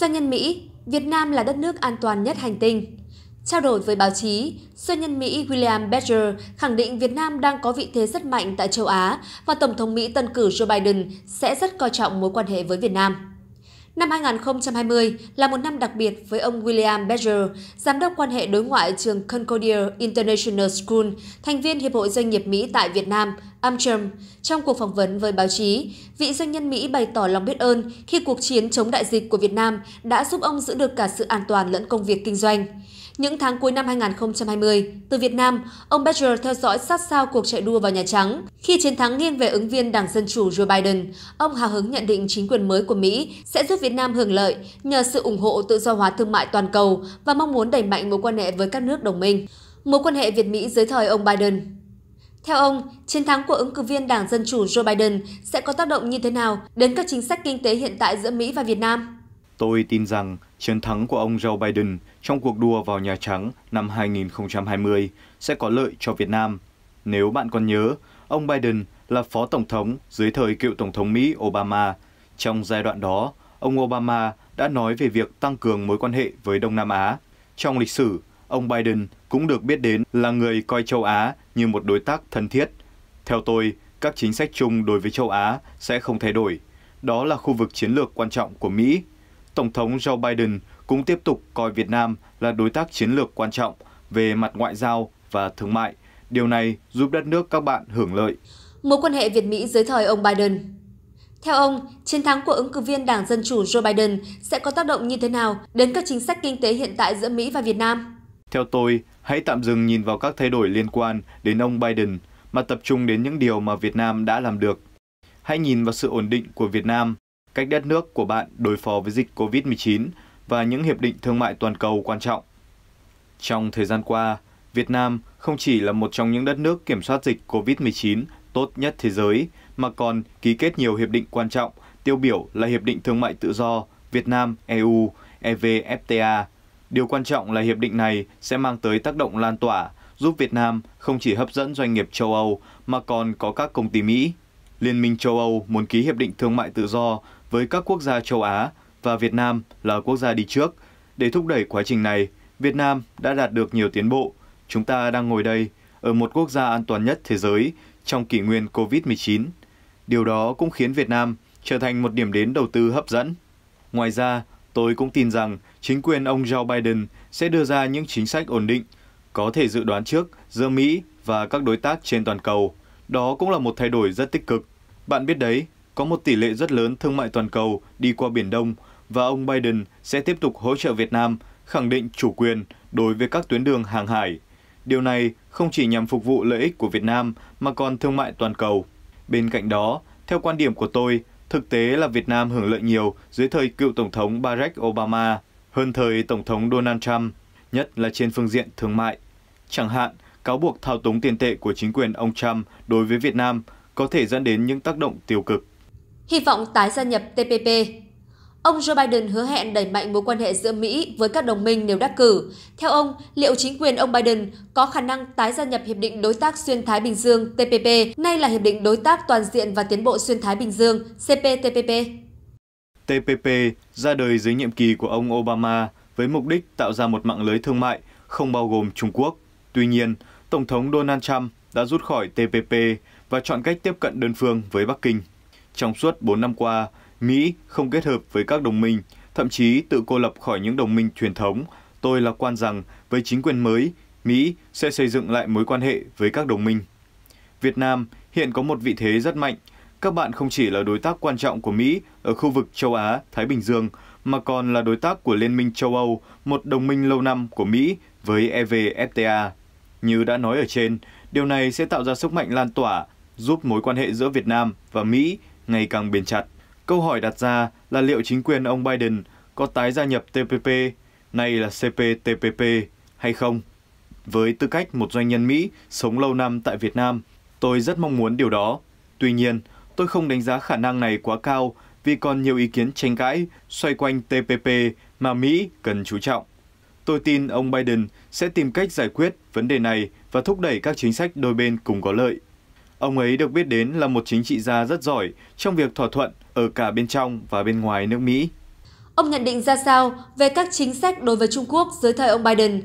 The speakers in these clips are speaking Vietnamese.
Doanh nhân Mỹ, Việt Nam là đất nước an toàn nhất hành tinh. Trao đổi với báo chí, doanh nhân Mỹ William Badger khẳng định Việt Nam đang có vị thế rất mạnh tại châu Á và Tổng thống Mỹ tân cử Joe Biden sẽ rất coi trọng mối quan hệ với Việt Nam. Năm 2020 là một năm đặc biệt với ông William Badger, giám đốc quan hệ đối ngoại trường Concordia International School, thành viên Hiệp hội Doanh nghiệp Mỹ tại Việt Nam, Amcham. Trong cuộc phỏng vấn với báo chí, vị doanh nhân Mỹ bày tỏ lòng biết ơn khi cuộc chiến chống đại dịch của Việt Nam đã giúp ông giữ được cả sự an toàn lẫn công việc kinh doanh. Những tháng cuối năm 2020, từ Việt Nam, ông Badger theo dõi sát sao cuộc chạy đua vào Nhà Trắng. Khi chiến thắng nghiêng về ứng viên Đảng Dân Chủ Joe Biden, ông hào hứng nhận định chính quyền mới của Mỹ sẽ giúp Việt Nam hưởng lợi nhờ sự ủng hộ tự do hóa thương mại toàn cầu và mong muốn đẩy mạnh mối quan hệ với các nước đồng minh. Mối quan hệ Việt-Mỹ dưới thời ông Biden theo ông, chiến thắng của ứng cử viên Đảng Dân Chủ Joe Biden sẽ có tác động như thế nào đến các chính sách kinh tế hiện tại giữa Mỹ và Việt Nam? Tôi tin rằng chiến thắng của ông Joe Biden trong cuộc đua vào Nhà Trắng năm 2020 sẽ có lợi cho Việt Nam. Nếu bạn còn nhớ, ông Biden là phó tổng thống dưới thời cựu tổng thống Mỹ Obama. Trong giai đoạn đó, ông Obama đã nói về việc tăng cường mối quan hệ với Đông Nam Á. Trong lịch sử, ông Biden cũng được biết đến là người coi châu Á như một đối tác thân thiết. Theo tôi, các chính sách chung đối với châu Á sẽ không thay đổi. Đó là khu vực chiến lược quan trọng của Mỹ Tổng thống Joe Biden cũng tiếp tục coi Việt Nam là đối tác chiến lược quan trọng về mặt ngoại giao và thương mại. Điều này giúp đất nước các bạn hưởng lợi. Mối quan hệ Việt-Mỹ dưới thời ông Biden Theo ông, chiến thắng của ứng cử viên Đảng Dân Chủ Joe Biden sẽ có tác động như thế nào đến các chính sách kinh tế hiện tại giữa Mỹ và Việt Nam? Theo tôi, hãy tạm dừng nhìn vào các thay đổi liên quan đến ông Biden mà tập trung đến những điều mà Việt Nam đã làm được. Hãy nhìn vào sự ổn định của Việt Nam cách đất nước của bạn đối phó với dịch COVID-19 và những hiệp định thương mại toàn cầu quan trọng. Trong thời gian qua, Việt Nam không chỉ là một trong những đất nước kiểm soát dịch COVID-19 tốt nhất thế giới, mà còn ký kết nhiều hiệp định quan trọng, tiêu biểu là Hiệp định Thương mại Tự do Việt Nam-EU, EVFTA. Điều quan trọng là hiệp định này sẽ mang tới tác động lan tỏa, giúp Việt Nam không chỉ hấp dẫn doanh nghiệp châu Âu mà còn có các công ty Mỹ. Liên minh châu Âu muốn ký hiệp định thương mại tự do với các quốc gia châu Á và Việt Nam là quốc gia đi trước. Để thúc đẩy quá trình này, Việt Nam đã đạt được nhiều tiến bộ. Chúng ta đang ngồi đây ở một quốc gia an toàn nhất thế giới trong kỷ nguyên COVID-19. Điều đó cũng khiến Việt Nam trở thành một điểm đến đầu tư hấp dẫn. Ngoài ra, tôi cũng tin rằng chính quyền ông Joe Biden sẽ đưa ra những chính sách ổn định, có thể dự đoán trước giữa Mỹ và các đối tác trên toàn cầu. Đó cũng là một thay đổi rất tích cực. Bạn biết đấy, có một tỷ lệ rất lớn thương mại toàn cầu đi qua Biển Đông và ông Biden sẽ tiếp tục hỗ trợ Việt Nam khẳng định chủ quyền đối với các tuyến đường hàng hải. Điều này không chỉ nhằm phục vụ lợi ích của Việt Nam mà còn thương mại toàn cầu. Bên cạnh đó, theo quan điểm của tôi, thực tế là Việt Nam hưởng lợi nhiều dưới thời cựu Tổng thống Barack Obama hơn thời Tổng thống Donald Trump, nhất là trên phương diện thương mại. Chẳng hạn, cáo buộc thao túng tiền tệ của chính quyền ông Trump đối với Việt Nam có thể dẫn đến những tác động tiêu cực hy vọng tái gia nhập TPP. Ông Joe Biden hứa hẹn đẩy mạnh mối quan hệ giữa Mỹ với các đồng minh nếu đắc cử. Theo ông, liệu chính quyền ông Biden có khả năng tái gia nhập Hiệp định Đối tác Xuyên Thái Bình Dương TPP, nay là Hiệp định Đối tác Toàn diện và Tiến bộ Xuyên Thái Bình Dương CPTPP? TPP ra đời dưới nhiệm kỳ của ông Obama với mục đích tạo ra một mạng lưới thương mại không bao gồm Trung Quốc. Tuy nhiên, Tổng thống Donald Trump đã rút khỏi TPP và chọn cách tiếp cận đơn phương với Bắc Kinh. Trong suốt 4 năm qua, Mỹ không kết hợp với các đồng minh, thậm chí tự cô lập khỏi những đồng minh truyền thống. Tôi lạc quan rằng với chính quyền mới, Mỹ sẽ xây dựng lại mối quan hệ với các đồng minh. Việt Nam hiện có một vị thế rất mạnh. Các bạn không chỉ là đối tác quan trọng của Mỹ ở khu vực châu Á, Thái Bình Dương, mà còn là đối tác của Liên minh châu Âu, một đồng minh lâu năm của Mỹ với EVFTA. Như đã nói ở trên, điều này sẽ tạo ra sức mạnh lan tỏa, giúp mối quan hệ giữa Việt Nam và Mỹ ngày càng bền chặt. Câu hỏi đặt ra là liệu chính quyền ông Biden có tái gia nhập TPP, nay là CPTPP hay không? Với tư cách một doanh nhân Mỹ sống lâu năm tại Việt Nam, tôi rất mong muốn điều đó. Tuy nhiên, tôi không đánh giá khả năng này quá cao vì còn nhiều ý kiến tranh cãi xoay quanh TPP mà Mỹ cần chú trọng. Tôi tin ông Biden sẽ tìm cách giải quyết vấn đề này và thúc đẩy các chính sách đôi bên cùng có lợi. Ông ấy được biết đến là một chính trị gia rất giỏi trong việc thỏa thuận ở cả bên trong và bên ngoài nước Mỹ. Ông nhận định ra sao về các chính sách đối với Trung Quốc dưới thời ông Biden?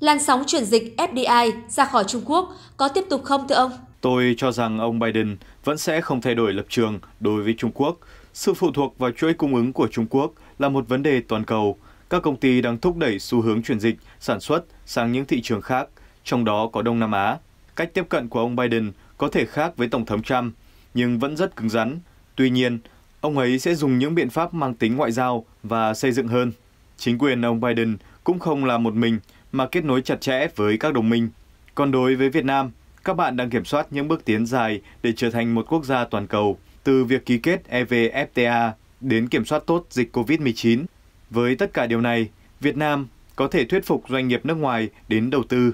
Làn sóng chuyển dịch FDI ra khỏi Trung Quốc có tiếp tục không thưa ông? Tôi cho rằng ông Biden vẫn sẽ không thay đổi lập trường đối với Trung Quốc. Sự phụ thuộc vào chuỗi cung ứng của Trung Quốc là một vấn đề toàn cầu. Các công ty đang thúc đẩy xu hướng chuyển dịch sản xuất sang những thị trường khác, trong đó có Đông Nam Á. Cách tiếp cận của ông Biden có thể khác với Tổng thống Trump, nhưng vẫn rất cứng rắn. Tuy nhiên, ông ấy sẽ dùng những biện pháp mang tính ngoại giao và xây dựng hơn. Chính quyền ông Biden cũng không là một mình mà kết nối chặt chẽ với các đồng minh. Còn đối với Việt Nam, các bạn đang kiểm soát những bước tiến dài để trở thành một quốc gia toàn cầu, từ việc ký kết EVFTA đến kiểm soát tốt dịch COVID-19. Với tất cả điều này, Việt Nam có thể thuyết phục doanh nghiệp nước ngoài đến đầu tư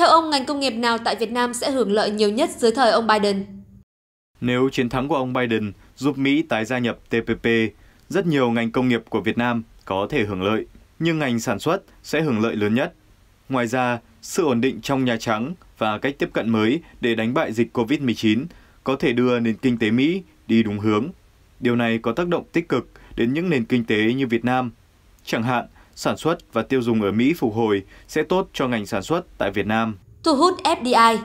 theo ông, ngành công nghiệp nào tại Việt Nam sẽ hưởng lợi nhiều nhất dưới thời ông Biden? Nếu chiến thắng của ông Biden giúp Mỹ tái gia nhập TPP, rất nhiều ngành công nghiệp của Việt Nam có thể hưởng lợi, nhưng ngành sản xuất sẽ hưởng lợi lớn nhất. Ngoài ra, sự ổn định trong Nhà Trắng và cách tiếp cận mới để đánh bại dịch COVID-19 có thể đưa nền kinh tế Mỹ đi đúng hướng. Điều này có tác động tích cực đến những nền kinh tế như Việt Nam. Chẳng hạn, sản xuất và tiêu dùng ở Mỹ phục hồi sẽ tốt cho ngành sản xuất tại Việt Nam. Thu hút FDI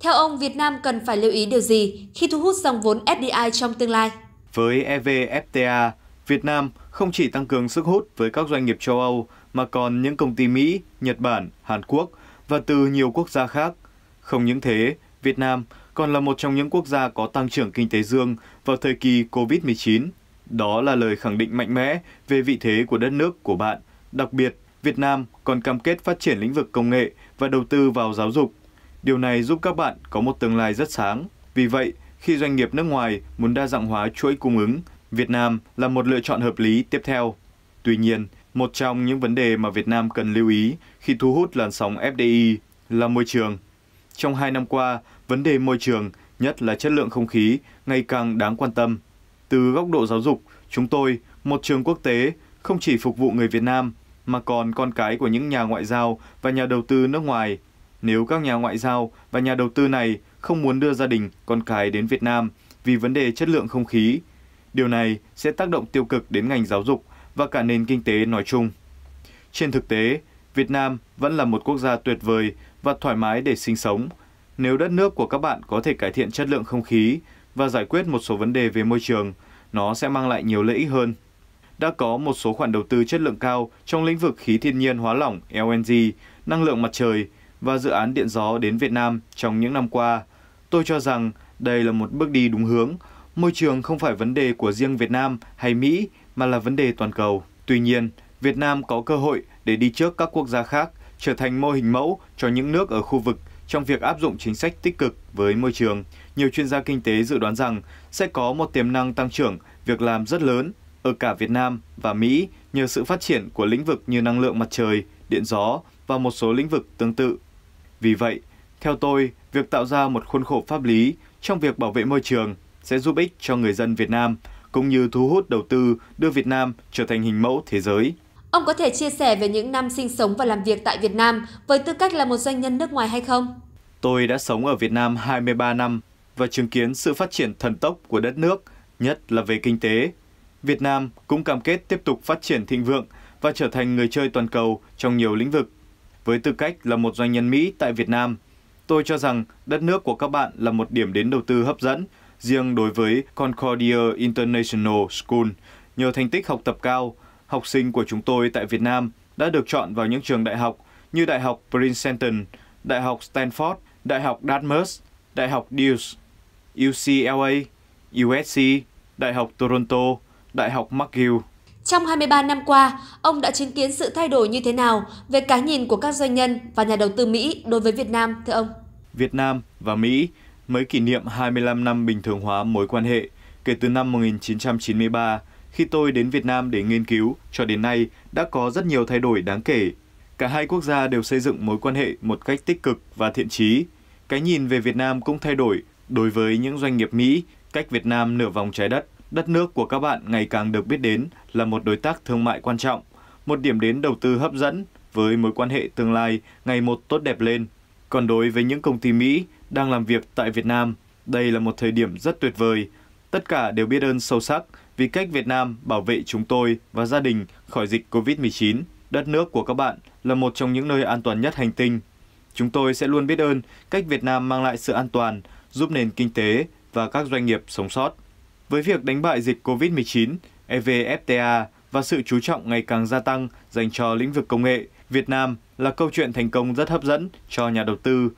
Theo ông, Việt Nam cần phải lưu ý điều gì khi thu hút dòng vốn FDI trong tương lai? Với EVFTA, Việt Nam không chỉ tăng cường sức hút với các doanh nghiệp châu Âu mà còn những công ty Mỹ, Nhật Bản, Hàn Quốc và từ nhiều quốc gia khác. Không những thế, Việt Nam còn là một trong những quốc gia có tăng trưởng kinh tế dương vào thời kỳ COVID-19. Đó là lời khẳng định mạnh mẽ về vị thế của đất nước của bạn – Đặc biệt, Việt Nam còn cam kết phát triển lĩnh vực công nghệ và đầu tư vào giáo dục. Điều này giúp các bạn có một tương lai rất sáng. Vì vậy, khi doanh nghiệp nước ngoài muốn đa dạng hóa chuỗi cung ứng, Việt Nam là một lựa chọn hợp lý tiếp theo. Tuy nhiên, một trong những vấn đề mà Việt Nam cần lưu ý khi thu hút làn sóng FDI là môi trường. Trong hai năm qua, vấn đề môi trường, nhất là chất lượng không khí, ngày càng đáng quan tâm. Từ góc độ giáo dục, chúng tôi, một trường quốc tế, không chỉ phục vụ người Việt Nam mà còn con cái của những nhà ngoại giao và nhà đầu tư nước ngoài. Nếu các nhà ngoại giao và nhà đầu tư này không muốn đưa gia đình, con cái đến Việt Nam vì vấn đề chất lượng không khí, điều này sẽ tác động tiêu cực đến ngành giáo dục và cả nền kinh tế nói chung. Trên thực tế, Việt Nam vẫn là một quốc gia tuyệt vời và thoải mái để sinh sống. Nếu đất nước của các bạn có thể cải thiện chất lượng không khí và giải quyết một số vấn đề về môi trường, nó sẽ mang lại nhiều lợi ích hơn đã có một số khoản đầu tư chất lượng cao trong lĩnh vực khí thiên nhiên hóa lỏng LNG, năng lượng mặt trời và dự án điện gió đến Việt Nam trong những năm qua. Tôi cho rằng đây là một bước đi đúng hướng. Môi trường không phải vấn đề của riêng Việt Nam hay Mỹ mà là vấn đề toàn cầu. Tuy nhiên, Việt Nam có cơ hội để đi trước các quốc gia khác, trở thành mô hình mẫu cho những nước ở khu vực trong việc áp dụng chính sách tích cực với môi trường. Nhiều chuyên gia kinh tế dự đoán rằng sẽ có một tiềm năng tăng trưởng việc làm rất lớn ở cả Việt Nam và Mỹ nhờ sự phát triển của lĩnh vực như năng lượng mặt trời, điện gió và một số lĩnh vực tương tự. Vì vậy, theo tôi, việc tạo ra một khuôn khổ pháp lý trong việc bảo vệ môi trường sẽ giúp ích cho người dân Việt Nam cũng như thu hút đầu tư đưa Việt Nam trở thành hình mẫu thế giới. Ông có thể chia sẻ về những năm sinh sống và làm việc tại Việt Nam với tư cách là một doanh nhân nước ngoài hay không? Tôi đã sống ở Việt Nam 23 năm và chứng kiến sự phát triển thần tốc của đất nước, nhất là về kinh tế, Việt Nam cũng cam kết tiếp tục phát triển thịnh vượng và trở thành người chơi toàn cầu trong nhiều lĩnh vực. Với tư cách là một doanh nhân Mỹ tại Việt Nam, tôi cho rằng đất nước của các bạn là một điểm đến đầu tư hấp dẫn, riêng đối với Concordia International School. Nhờ thành tích học tập cao, học sinh của chúng tôi tại Việt Nam đã được chọn vào những trường đại học như Đại học Princeton, Đại học Stanford, Đại học Dartmouth, Đại học Duke, UCLA, USC, Đại học Toronto, Đại học McGill. Trong 23 năm qua, ông đã chứng kiến sự thay đổi như thế nào về cái nhìn của các doanh nhân và nhà đầu tư Mỹ đối với Việt Nam, thưa ông? Việt Nam và Mỹ mới kỷ niệm 25 năm bình thường hóa mối quan hệ kể từ năm 1993 khi tôi đến Việt Nam để nghiên cứu, cho đến nay đã có rất nhiều thay đổi đáng kể. Cả hai quốc gia đều xây dựng mối quan hệ một cách tích cực và thiện chí. Cái nhìn về Việt Nam cũng thay đổi đối với những doanh nghiệp Mỹ cách Việt Nam nửa vòng trái đất đất nước của các bạn ngày càng được biết đến là một đối tác thương mại quan trọng, một điểm đến đầu tư hấp dẫn với mối quan hệ tương lai ngày một tốt đẹp lên. Còn đối với những công ty Mỹ đang làm việc tại Việt Nam, đây là một thời điểm rất tuyệt vời. Tất cả đều biết ơn sâu sắc vì cách Việt Nam bảo vệ chúng tôi và gia đình khỏi dịch COVID-19. Đất nước của các bạn là một trong những nơi an toàn nhất hành tinh. Chúng tôi sẽ luôn biết ơn cách Việt Nam mang lại sự an toàn, giúp nền kinh tế và các doanh nghiệp sống sót. Với việc đánh bại dịch COVID-19, EVFTA và sự chú trọng ngày càng gia tăng dành cho lĩnh vực công nghệ, Việt Nam là câu chuyện thành công rất hấp dẫn cho nhà đầu tư.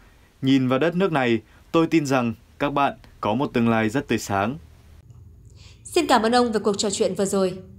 Nhìn vào đất nước này, tôi tin rằng các bạn có một tương lai rất tươi sáng. Xin cảm ơn ông về cuộc trò chuyện vừa rồi.